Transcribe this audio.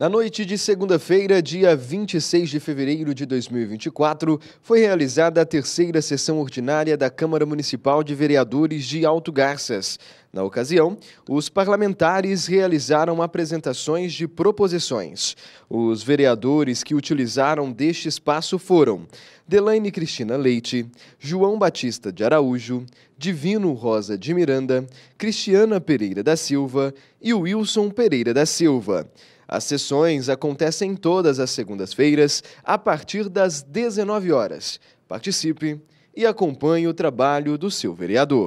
Na noite de segunda-feira, dia 26 de fevereiro de 2024, foi realizada a terceira sessão ordinária da Câmara Municipal de Vereadores de Alto Garças. Na ocasião, os parlamentares realizaram apresentações de proposições. Os vereadores que utilizaram deste espaço foram Delaine Cristina Leite, João Batista de Araújo, Divino Rosa de Miranda, Cristiana Pereira da Silva e Wilson Pereira da Silva. As sessões acontecem todas as segundas-feiras, a partir das 19 horas. Participe e acompanhe o trabalho do seu vereador.